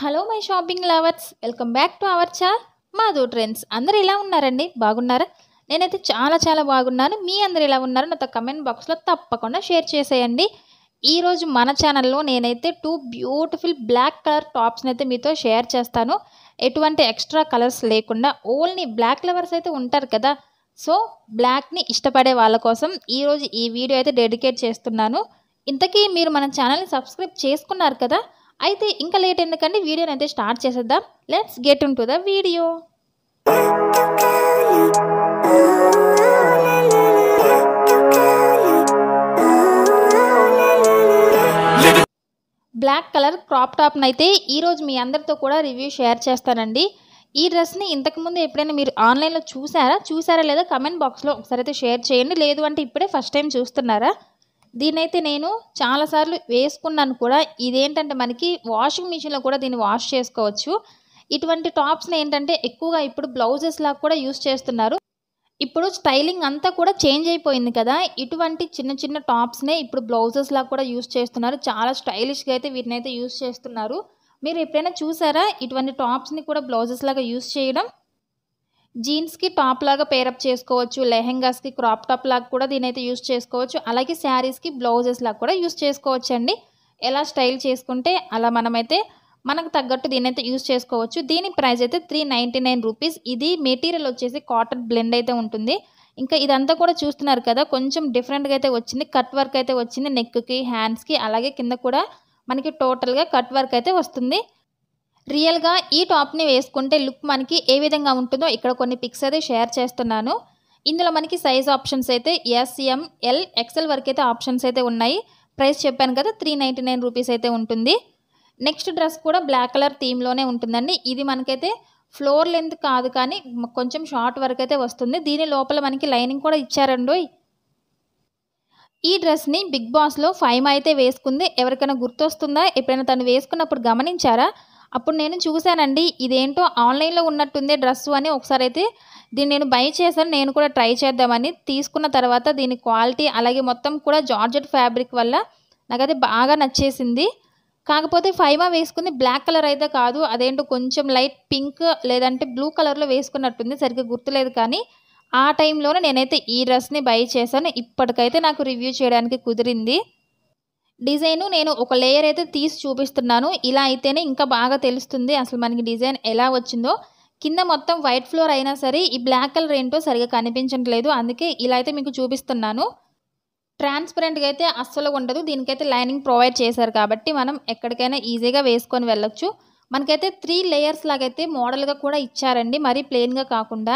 hello my shopping lovers welcome back to our channel Madhu trends అందరు ఎలా ఉన్నారండి బాగున్నారా నేనైతే చాలా చాలా బాగున్నాను మీ అందరు ఎలా ఉన్నారు నాతో కమెంట్ బాక్స్లో తప్పకుండా షేర్ చేసేయండి ఈరోజు మన ఛానల్లో నేనైతే టూ బ్యూటిఫుల్ బ్లాక్ కలర్ టాప్స్ని అయితే మీతో షేర్ చేస్తాను ఎటువంటి ఎక్స్ట్రా కలర్స్ లేకుండా ఓన్లీ బ్లాక్ లవర్స్ అయితే ఉంటారు కదా సో బ్లాక్ని ఇష్టపడే వాళ్ళ కోసం ఈరోజు ఈ వీడియో అయితే డెడికేట్ చేస్తున్నాను ఇంతకీ మీరు మన ఛానల్ని సబ్స్క్రైబ్ చేసుకున్నారు కదా అయితే ఇంకా లేట్ ఎందుకంటే వీడియోని అయితే స్టార్ట్ చేసేద్దాం let's get into the video black colour crop టాప్ని అయితే ఈరోజు మీ అందరితో కూడా రివ్యూ షేర్ చేస్తానండి ఈ డ్రెస్ని ఇంతకుముందు ఎప్పుడైనా మీరు ఆన్లైన్లో చూసారా చూసారా లేదా కమెంట్ బాక్స్లో ఒకసారి అయితే షేర్ చేయండి లేదు అంటే ఇప్పుడే ఫస్ట్ టైం చూస్తున్నారా దీన్నైతే నేను చాలాసార్లు వేసుకున్నాను కూడా ఇదేంటంటే మనకి వాషింగ్ మిషన్లో కూడా దీన్ని వాష్ చేసుకోవచ్చు ఇటువంటి టాప్స్ని ఏంటంటే ఎక్కువగా ఇప్పుడు బ్లౌజెస్ లాగా కూడా యూస్ చేస్తున్నారు ఇప్పుడు స్టైలింగ్ అంతా కూడా చేంజ్ అయిపోయింది కదా ఇటువంటి చిన్న చిన్న టాప్స్నే ఇప్పుడు బ్లౌజెస్ లాగా కూడా యూస్ చేస్తున్నారు చాలా స్టైలిష్గా అయితే వీటినైతే యూస్ చేస్తున్నారు మీరు ఎప్పుడైనా చూసారా ఇటువంటి టాప్స్ని కూడా బ్లౌజెస్ లాగా యూస్ చేయడం జీన్స్కి టాప్ లాగా పేరప్ చేసుకోవచ్చు లెహెంగాస్కి క్రాప్ టాప్ లాగా కూడా దీని అయితే యూస్ చేసుకోవచ్చు అలాగే శారీస్కి బ్లౌజెస్ లాగా కూడా యూస్ చేసుకోవచ్చు అండి ఎలా స్టైల్ చేసుకుంటే అలా మనమైతే మనకు తగ్గట్టు దీని అయితే యూస్ చేసుకోవచ్చు దీని ప్రైస్ అయితే త్రీ నైంటీ నైన్ రూపీస్ ఇది మెటీరియల్ వచ్చేసి కాటన్ బ్లెండ్ అయితే ఉంటుంది ఇంకా ఇదంతా కూడా చూస్తున్నారు కదా కొంచెం డిఫరెంట్గా అయితే వచ్చింది కట్ వర్క్ అయితే వచ్చింది నెక్కి హ్యాండ్స్కి అలాగే కింద కూడా మనకి టోటల్గా కట్ వర్క్ అయితే వస్తుంది రియల్గా ఈ టాప్ని వేసుకుంటే లుక్ మనకి ఏ విధంగా ఉంటుందో ఇక్కడ కొన్ని పిక్స్ అయితే షేర్ చేస్తున్నాను ఇందులో మనకి సైజ్ ఆప్షన్స్ అయితే ఎస్ఎం ఎల్ ఎక్సెల్ వరకు అయితే ఆప్షన్స్ అయితే ఉన్నాయి ప్రైస్ చెప్పాను కదా త్రీ నైంటీ నైన్ రూపీస్ అయితే ఉంటుంది నెక్స్ట్ డ్రెస్ కూడా బ్లాక్ కలర్ థీమ్లోనే ఉంటుందండి ఇది మనకైతే ఫ్లోర్ లెంత్ కాదు కానీ కొంచెం షార్ట్ వరకు అయితే వస్తుంది దీని లోపల మనకి లైనింగ్ కూడా ఇచ్చారండి ఈ డ్రెస్ని బిగ్ బాస్లో ఫైవ్ అయితే వేసుకుంది ఎవరికైనా గుర్తొస్తుందా ఎప్పుడైనా తను వేసుకున్నప్పుడు గమనించారా అప్పుడు నేను చూశానండి ఇదేంటో ఆన్లైన్లో ఉన్నట్టుంది డ్రెస్ అని ఒకసారి అయితే దీన్ని నేను బై చేశాను నేను కూడా ట్రై చేద్దామని తీసుకున్న తర్వాత దీని క్వాలిటీ అలాగే మొత్తం కూడా జార్జెట్ ఫ్యాబ్రిక్ వల్ల నాకైతే బాగా నచ్చేసింది కాకపోతే ఫైమా వేసుకుంది బ్లాక్ కలర్ అయితే కాదు అదేంటో కొంచెం లైట్ పింక్ లేదంటే బ్లూ కలర్లో వేసుకున్నట్టుంది సరిగ్గా గుర్తులేదు కానీ ఆ టైంలోనే నేనైతే ఈ డ్రెస్ని బై చేశాను ఇప్పటికైతే నాకు రివ్యూ చేయడానికి కుదిరింది డిజైన్ నేను ఒక లేయర్ అయితే తీసి చూపిస్తున్నాను ఇలా అయితేనే ఇంకా బాగా తెలుస్తుంది అసలు మనకి డిజైన్ ఎలా వచ్చిందో కింద మొత్తం వైట్ ఫ్లోర్ అయినా సరే ఈ బ్లాక్ కలర్ ఏంటో సరిగా కనిపించట్లేదు అందుకే ఇలా అయితే మీకు చూపిస్తున్నాను ట్రాన్స్పరెంట్గా అయితే అస్సలు ఉండదు దీనికైతే లైనింగ్ ప్రొవైడ్ చేశారు కాబట్టి మనం ఎక్కడికైనా ఈజీగా వేసుకొని వెళ్ళొచ్చు మనకైతే త్రీ లేయర్స్ లాగైతే మోడల్గా కూడా ఇచ్చారండి మరీ ప్లెయిన్గా కాకుండా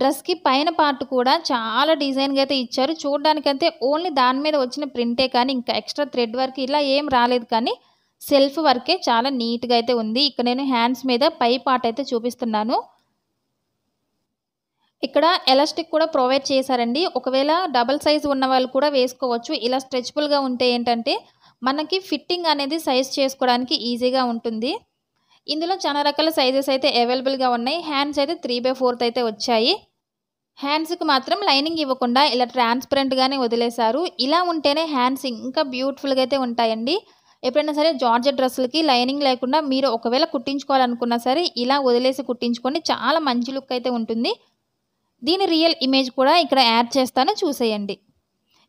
డ్రెస్కి పైన పార్ట్ కూడా చాలా డిజైన్గా అయితే ఇచ్చారు అయితే ఓన్లీ దాని మీద వచ్చిన ప్రింటే కానీ ఇంకా ఎక్స్ట్రా థ్రెడ్ వర్క్ ఇలా ఏం రాలేదు కానీ సెల్ఫ్ వర్కే చాలా నీట్గా అయితే ఉంది ఇక్కడ నేను హ్యాండ్స్ మీద పై పార్ట్ అయితే చూపిస్తున్నాను ఇక్కడ ఎలాస్టిక్ కూడా ప్రొవైడ్ చేశారండి ఒకవేళ డబల్ సైజ్ ఉన్న వాళ్ళు కూడా వేసుకోవచ్చు ఇలా స్ట్రెచబుల్గా ఉంటే ఏంటంటే మనకి ఫిట్టింగ్ అనేది సైజ్ చేసుకోవడానికి ఈజీగా ఉంటుంది ఇందులో చాలా రకాల సైజెస్ అయితే అవైలబుల్గా ఉన్నాయి హ్యాండ్స్ అయితే త్రీ బై ఫోర్త్ అయితే వచ్చాయి హ్యాండ్స్కి మాత్రం లైనింగ్ ఇవ్వకుండా ఇలా ట్రాన్స్పరెంట్గానే వదిలేశారు ఇలా ఉంటేనే హ్యాండ్స్ ఇంకా బ్యూటిఫుల్గా అయితే ఉంటాయండి ఎప్పుడైనా సరే జార్జెట్ డ్రెస్సులకి లైనింగ్ లేకుండా మీరు ఒకవేళ కుట్టించుకోవాలనుకున్నా సరే ఇలా వదిలేసి కుట్టించుకోండి చాలా మంచి లుక్ అయితే ఉంటుంది దీని రియల్ ఇమేజ్ కూడా ఇక్కడ యాడ్ చేస్తాను చూసేయండి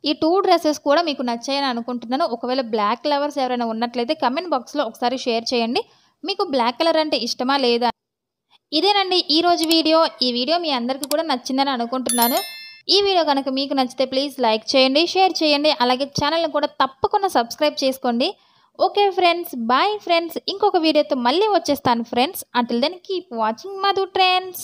ఈ టూ డ్రెస్సెస్ కూడా మీకు నచ్చాయని అనుకుంటున్నాను ఒకవేళ బ్లాక్ లవర్స్ ఎవరైనా ఉన్నట్లయితే కమెంట్ బాక్స్లో ఒకసారి షేర్ చేయండి మీకు బ్లాక్ కలర్ అంటే ఇష్టమా లేదా ఇదేనండి ఈరోజు వీడియో ఈ వీడియో మీ అందరికీ కూడా నచ్చిందని అనుకుంటున్నాను ఈ వీడియో కనుక మీకు నచ్చితే ప్లీజ్ లైక్ చేయండి షేర్ చేయండి అలాగే ఛానల్ని కూడా తప్పకుండా సబ్స్క్రైబ్ చేసుకోండి ఓకే ఫ్రెండ్స్ బాయ్ ఫ్రెండ్స్ ఇంకొక వీడియోతో మళ్ళీ వచ్చేస్తాను friends until then keep watching Madhu trends